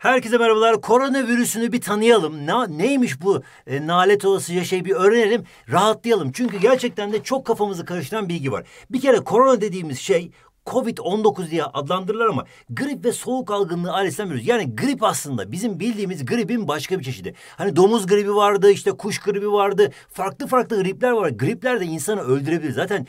Herkese merhabalar. Koronavirüsünü bir tanıyalım. Na, neymiş bu e, nalet olası şey bir öğrenelim, rahatlayalım. Çünkü gerçekten de çok kafamızı karıştıran bilgi var. Bir kere korona dediğimiz şey Covid-19 diye adlandırırlar ama grip ve soğuk algınlığı ailesinden biliyoruz. Yani grip aslında bizim bildiğimiz gripin başka bir çeşidi. Hani domuz gribi vardı, işte kuş gribi vardı. Farklı farklı gripler var. Gripler de insanı öldürebilir. Zaten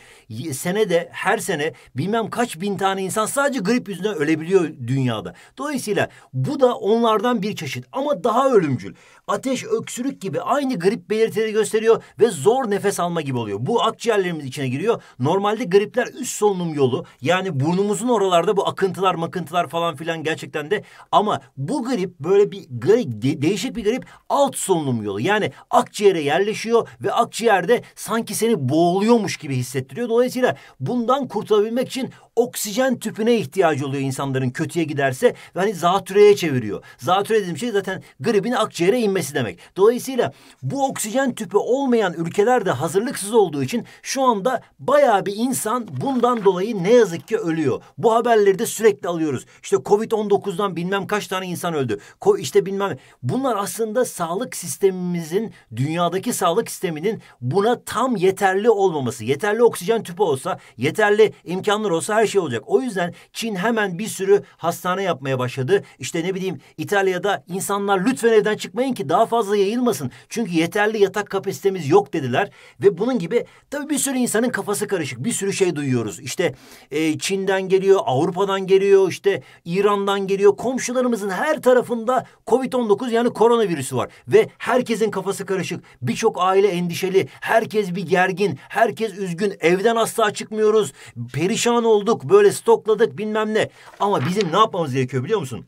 senede her sene bilmem kaç bin tane insan sadece grip yüzünden ölebiliyor dünyada. Dolayısıyla bu da onlardan bir çeşit ama daha ölümcül. Ateş, öksürük gibi aynı grip belirtileri gösteriyor ve zor nefes alma gibi oluyor. Bu akciğerlerimiz içine giriyor. Normalde gripler üst solunum yolu yani hani burnumuzun oralarda bu akıntılar makıntılar falan filan gerçekten de ama bu grip böyle bir grip, de, değişik bir grip alt solunum yolu. Yani akciğere yerleşiyor ve akciğerde sanki seni boğuluyormuş gibi hissettiriyor. Dolayısıyla bundan kurtulabilmek için oksijen tüpüne ihtiyacı oluyor insanların kötüye giderse ve hani zatürreye çeviriyor. Zatürre dediğim şey zaten gribin akciğere inmesi demek. Dolayısıyla bu oksijen tüpü olmayan ülkelerde hazırlıksız olduğu için şu anda bayağı bir insan bundan dolayı ne yazık ki ölüyor. Bu haberleri de sürekli alıyoruz. İşte Covid-19'dan bilmem kaç tane insan öldü. Ko işte bilmem bunlar aslında sağlık sistemimizin dünyadaki sağlık sisteminin buna tam yeterli olmaması. Yeterli oksijen tüpü olsa, yeterli imkanlar olsa her şey şey olacak. O yüzden Çin hemen bir sürü hastane yapmaya başladı. İşte ne bileyim İtalya'da insanlar lütfen evden çıkmayın ki daha fazla yayılmasın. Çünkü yeterli yatak kapasitemiz yok dediler. Ve bunun gibi tabii bir sürü insanın kafası karışık. Bir sürü şey duyuyoruz. İşte e, Çin'den geliyor, Avrupa'dan geliyor, işte İran'dan geliyor. Komşularımızın her tarafında Covid-19 yani koronavirüsü var. Ve herkesin kafası karışık. Birçok aile endişeli. Herkes bir gergin. Herkes üzgün. Evden asla çıkmıyoruz. Perişan oldu bulduk böyle stokladık bilmem ne. Ama bizim ne yapmamız gerekiyor biliyor musun?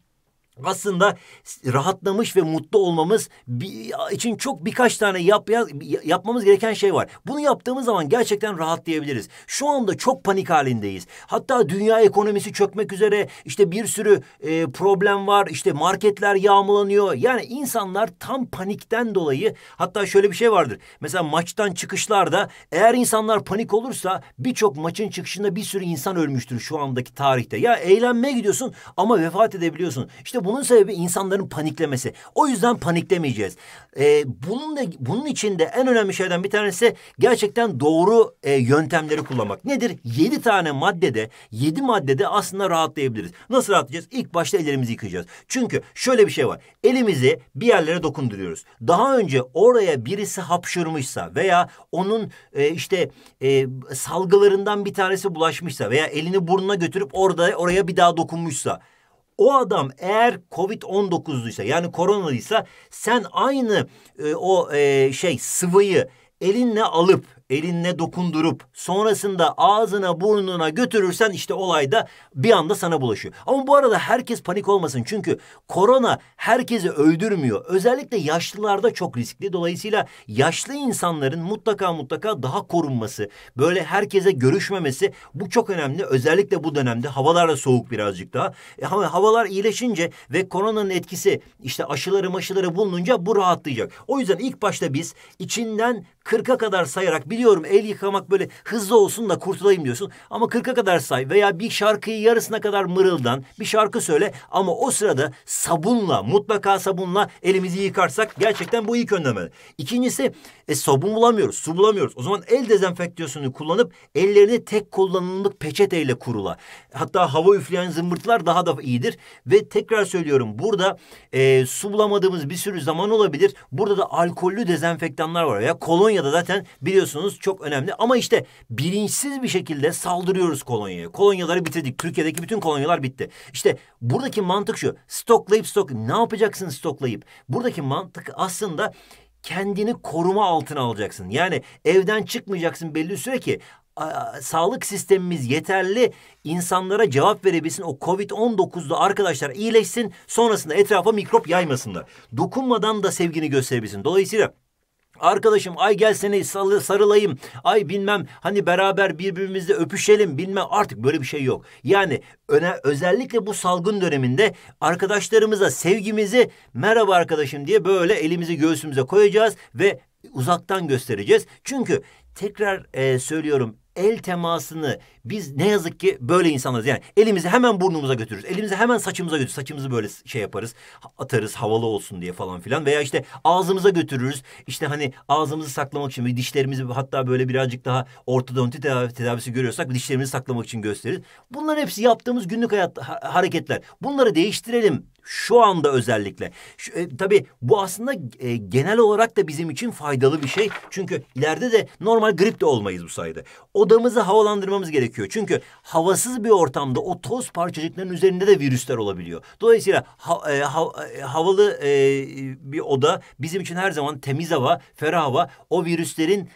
aslında rahatlamış ve mutlu olmamız için çok birkaç tane yap, yapmamız gereken şey var. Bunu yaptığımız zaman gerçekten rahatlayabiliriz. Şu anda çok panik halindeyiz. Hatta dünya ekonomisi çökmek üzere işte bir sürü e, problem var. İşte marketler yağmalanıyor. Yani insanlar tam panikten dolayı hatta şöyle bir şey vardır. Mesela maçtan çıkışlarda eğer insanlar panik olursa birçok maçın çıkışında bir sürü insan ölmüştür şu andaki tarihte. Ya eğlenmeye gidiyorsun ama vefat edebiliyorsun. İşte bunun sebebi insanların paniklemesi. O yüzden paniklemeyeceğiz. Ee, bunun da bunun içinde en önemli şeyden bir tanesi gerçekten doğru e, yöntemleri kullanmak. Nedir? Yedi tane maddede, yedi maddede aslında rahatlayabiliriz. Nasıl rahatlayacağız? İlk başta ellerimizi yıkayacağız. Çünkü şöyle bir şey var. Elimizi bir yerlere dokunduruyoruz. Daha önce oraya birisi hapşırmışsa veya onun e, işte e, salgılarından bir tanesi bulaşmışsa veya elini burnuna götürüp orada oraya bir daha dokunmuşsa o adam eğer Covid-19'luysa yani koronalıysa sen aynı e, o e, şey sıvıyı elinle alıp elinle dokundurup sonrasında ağzına burnuna götürürsen işte olayda bir anda sana bulaşıyor. Ama bu arada herkes panik olmasın çünkü korona herkesi öldürmüyor. Özellikle yaşlılarda çok riskli. Dolayısıyla yaşlı insanların mutlaka mutlaka daha korunması, böyle herkese görüşmemesi bu çok önemli. Özellikle bu dönemde havalar da soğuk birazcık daha. E, havalar iyileşince ve koronanın etkisi işte aşıları maşıları bulununca bu rahatlayacak. O yüzden ilk başta biz içinden 40'a kadar sayarak biliyorum el yıkamak böyle hızlı olsun da kurtulayım diyorsun. Ama 40'a kadar say veya bir şarkıyı yarısına kadar mırıldan bir şarkı söyle. Ama o sırada sabunla mutlaka sabunla elimizi yıkarsak gerçekten bu ilk önlem. İkincisi e, sabun bulamıyoruz su bulamıyoruz. O zaman el dezenfektasyonunu kullanıp ellerini tek kullanımlık peçeteyle kurula. Hatta hava üfleyen zımbırtılar daha da iyidir. Ve tekrar söylüyorum burada e, su bulamadığımız bir sürü zaman olabilir. Burada da alkollü dezenfektanlar var veya kolonya Kolonya da zaten biliyorsunuz çok önemli. Ama işte bilinçsiz bir şekilde saldırıyoruz Kolonya'ya. Kolonyaları bitirdik. Türkiye'deki bütün kolonyalar bitti. İşte buradaki mantık şu. Stoklayıp stok ne yapacaksın stoklayıp? Buradaki mantık aslında kendini koruma altına alacaksın. Yani evden çıkmayacaksın belli süre ki sağlık sistemimiz yeterli insanlara cevap verebilsin. O Covid-19'da arkadaşlar iyileşsin. Sonrasında etrafa mikrop yaymasınlar. Dokunmadan da sevgini gösterebilsin. Dolayısıyla Arkadaşım ay gelsene sarılayım. Ay bilmem hani beraber birbirimizle öpüşelim bilmem artık böyle bir şey yok. Yani öne, özellikle bu salgın döneminde arkadaşlarımıza sevgimizi merhaba arkadaşım diye böyle elimizi göğsümüze koyacağız ve uzaktan göstereceğiz. Çünkü tekrar e, söylüyorum el temasını biz ne yazık ki böyle insanız Yani elimizi hemen burnumuza götürürüz. Elimizi hemen saçımıza götürürüz. Saçımızı böyle şey yaparız. Atarız havalı olsun diye falan filan. Veya işte ağzımıza götürürüz. İşte hani ağzımızı saklamak için dişlerimizi hatta böyle birazcık daha ortodonti tedavi, tedavisi görüyorsak dişlerimizi saklamak için gösteririz. Bunların hepsi yaptığımız günlük hayat ha hareketler. Bunları değiştirelim şu anda özellikle. Şu, e, tabii bu aslında e, genel olarak da bizim için faydalı bir şey. Çünkü ileride de normal grip de olmayız bu sayede. Odamızı havalandırmamız gerekiyor. Çünkü havasız bir ortamda o toz parçacıkların üzerinde de virüsler olabiliyor. Dolayısıyla ha, e, ha, e, havalı e, bir oda bizim için her zaman temiz hava, ferah hava o virüslerin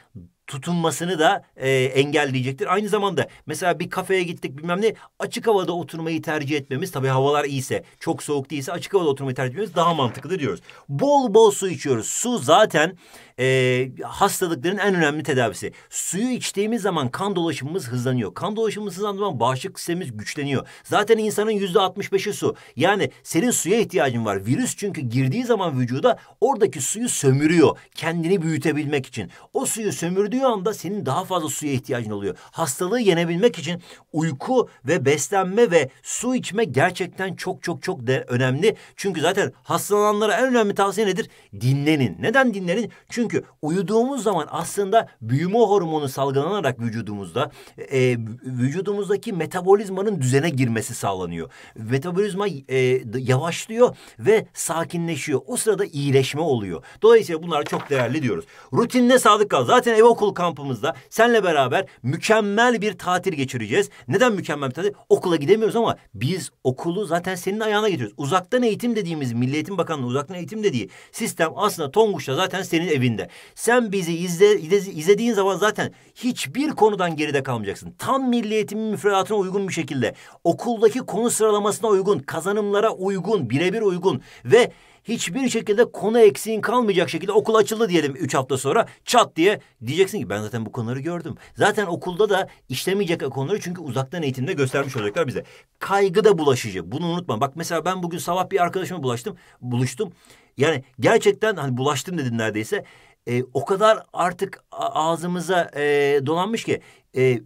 tutunmasını da e, engelleyecektir. Aynı zamanda mesela bir kafeye gittik bilmem ne açık havada oturmayı tercih etmemiz tabii havalar iyiyse çok soğuk değilse açık havada oturmayı tercih etmemiz daha mantıklı diyoruz. Bol bol su içiyoruz. Su zaten e, hastalıkların en önemli tedavisi. Suyu içtiğimiz zaman kan dolaşımımız hızlanıyor. Kan dolaşımımız hızlandığı zaman bağışıklık sistemimiz güçleniyor. Zaten insanın yüzde altmış beşi su. Yani senin suya ihtiyacın var. Virüs çünkü girdiği zaman vücuda oradaki suyu sömürüyor. Kendini büyütebilmek için. O suyu sömürdüğü görüldüğü anda senin daha fazla suya ihtiyacın oluyor. Hastalığı yenebilmek için uyku ve beslenme ve su içme gerçekten çok çok çok de önemli. Çünkü zaten hastalananlara en önemli tavsiye nedir? Dinlenin. Neden dinlenin? Çünkü uyuduğumuz zaman aslında büyüme hormonu salgılanarak vücudumuzda e, vücudumuzdaki metabolizmanın düzene girmesi sağlanıyor. Metabolizma e, yavaşlıyor ve sakinleşiyor. O sırada iyileşme oluyor. Dolayısıyla bunlar çok değerli diyoruz. Rutinle sadık kal. Zaten ev okul okul kampımızda senle beraber mükemmel bir tatil geçireceğiz. Neden mükemmel bir tatil? Okula gidemiyoruz ama biz okulu zaten senin ayağına getiriyoruz. Uzaktan eğitim dediğimiz Milli Eğitim Bakanlığı uzaktan eğitim dediği sistem aslında Tonguç'ta zaten senin evinde. Sen bizi izle, izlediğin zaman zaten hiçbir konudan geride kalmayacaksın. Tam Milli Eğitim müfredatına uygun bir şekilde okuldaki konu sıralamasına uygun, kazanımlara uygun, birebir uygun ve hiçbir şekilde konu eksiğin kalmayacak şekilde okul açıldı diyelim üç hafta sonra çat diye diyeceksin ki ben zaten bu konuları gördüm. Zaten okulda da işlemeyecek konuları çünkü uzaktan eğitimde göstermiş olacaklar bize. Kaygı da bulaşıcı. Bunu unutma. Bak mesela ben bugün sabah bir arkadaşıma bulaştım, buluştum. Yani gerçekten hani bulaştım dedin neredeyse. E, o kadar artık ağzımıza e, dolanmış ki e,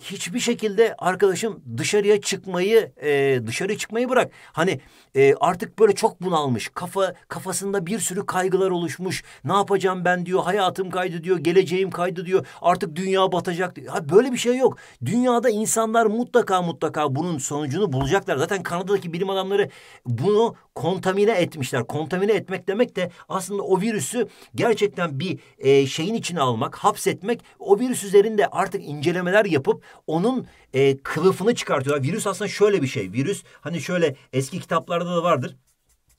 hiçbir şekilde arkadaşım dışarıya çıkmayı e, dışarı çıkmayı bırak. Hani e, artık böyle çok bunalmış. Kafa kafasında bir sürü kaygılar oluşmuş. Ne yapacağım ben diyor. Hayatım kaydı diyor. Geleceğim kaydı diyor. Artık dünya batacak. Diyor. Ha, böyle bir şey yok. Dünyada insanlar mutlaka mutlaka bunun sonucunu bulacaklar. Zaten Kanada'daki bilim adamları bunu kontamine etmişler. Kontamine etmek demek de aslında o virüsü gerçekten bir e, şeyin içine almak, hapsetmek, o virüs üzerinde artık incelemeler yapıp onun e, kılıfını çıkartıyorlar. Virüs aslında şöyle bir şey. Virüs hani şöyle eski kitaplarda da vardır.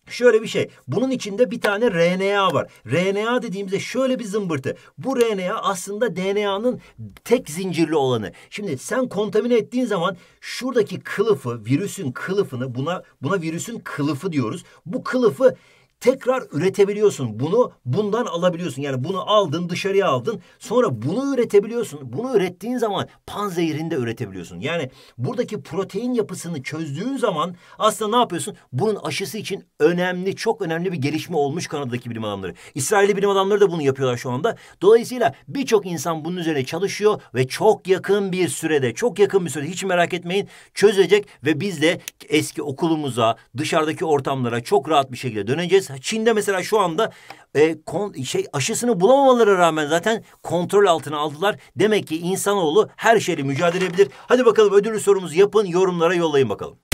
Şöyle bir şey. Bunun içinde bir tane RNA var. RNA dediğimizde şöyle bir zımbırtı. Bu RNA aslında DNA'nın tek zincirli olanı. Şimdi sen kontamine ettiğin zaman şuradaki kılıfı, virüsün kılıfını buna buna virüsün kılıfı diyoruz. Bu kılıfı tekrar üretebiliyorsun. Bunu bundan alabiliyorsun. Yani bunu aldın dışarıya aldın. Sonra bunu üretebiliyorsun. Bunu ürettiğin zaman panzehirinde üretebiliyorsun. Yani buradaki protein yapısını çözdüğün zaman aslında ne yapıyorsun? Bunun aşısı için önemli, çok önemli bir gelişme olmuş Kanada'daki bilim adamları. İsrailli bilim adamları da bunu yapıyorlar şu anda. Dolayısıyla birçok insan bunun üzerine çalışıyor ve çok yakın bir sürede, çok yakın bir sürede hiç merak etmeyin çözecek ve biz de eski okulumuza, dışarıdaki ortamlara çok rahat bir şekilde döneceğiz mesela Çin'de mesela şu anda e, kon, şey aşısını bulamamalara rağmen zaten kontrol altına aldılar. Demek ki insanoğlu her şeyle mücadele edebilir. Hadi bakalım ödüllü sorumuzu yapın, yorumlara yollayın bakalım.